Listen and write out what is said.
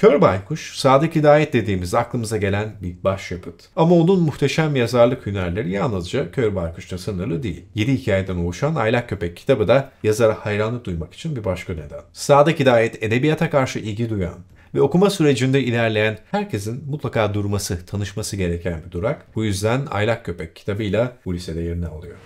Kör Baykuş, Sadık Hidayet dediğimiz aklımıza gelen bir başyapıt. Ama onun muhteşem yazarlık hünerleri yalnızca Kör Baykuş'ta sınırlı değil. Yedi hikayeden oluşan Aylak Köpek kitabı da yazara hayranlık duymak için bir başka neden. Sadık Hidayet edebiyata karşı ilgi duyan, ve okuma sürecinde ilerleyen herkesin mutlaka durması, tanışması gereken bir durak. Bu yüzden Aylak Köpek kitabıyla bu lisede yerini alıyor.